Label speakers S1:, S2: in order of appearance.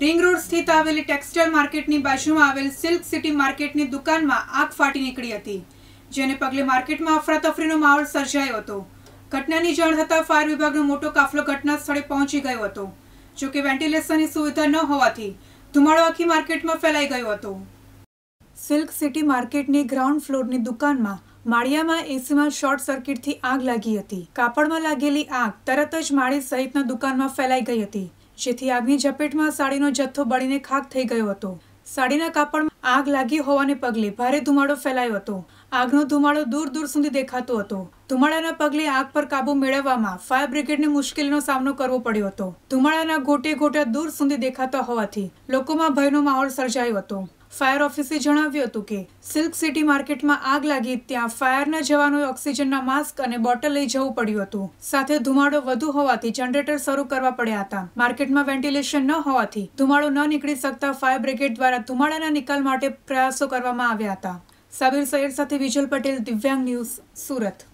S1: ring road સ્થિત આવેલી textile માર્કેટની બાજુમાં આવેલ સિલ્ક સિટી માર્કેટની દુકાનમાં આગ ફાટી નીકળી હતી જેને પગલે માર્કેટમાં અફરાતફરીનો માહોલ સર્જાયો હતો ઘટનાની જાણ થતાં ફાયર વિભાગનો મોટો કાફલો ઘટના સ્થળે પહોંચી ગયો હતો જો કે વેન્ટિલેશનની સુવિધા ન હોવાથી ધુમાડો આખી માર્કેટમાં ફેલાઈ ગયો હતો સિલ્ક સિટી માર્કેટની ગ્રાઉન્ડ ફ્લોરની દુકાનમાં માળિયામાં એસીમાં શોર્ટ સર્કિટથી આગ લાગી હતી કાપડમાં લાગેલી આગ તરત જ માળી સહિતના દુકાનમાં ફેલાઈ ગઈ હતી જેથી આગની ઝપેટમાં સાડીનો જથ્થો બળીને ખાક થઈ ગયો હતો સાડીના કાપડમાં આગ લાગી હોવાને પગલે ભારે ધુમાડો ફેલાયો હતો આગનો ધુમાડો દૂર દૂર સુધી દેખાતો હતો ધુમાડાના પગલે આગ પર કાબુ મેળવવામાં ફાયર બ્રિગેડને મુશ્કેલીનો સામનો કરવો પડ્યો હતો ધુમાડાના ગોટે ગોટા દૂર સુધી દેખાતા હોવાથી લોકોમાં ભયનો માહોલ સર્જાયો હતો ફાયર ઓફિસે જણાવ્યું હતું કે સિલ્ક સિટી માર્કેટમાં આગ લાગી ત્યાં ફાયરના જવાનોએ ઓક્સિજનના માસ્ક અને બોટલ લઈ જવું પડ્યું હતું સાથે ધુમાડો વધુ હોવાથી જનરેટર શરૂ કરવા પડ્યા હતા માર્કેટમાં વેન્ટિલેશન ન હોવાથી ધુમાડો ન નીકળી શકતા ફાયર બ્રિગેડ દ્વારા ધુમાડાના નિકાલ માટે પ્રયાસો કરવામાં આવ્યા હતા સાબિર સૈયદ સાથે વિજલ પટેલ દિવ્યાંગ ન્યૂઝ સુરત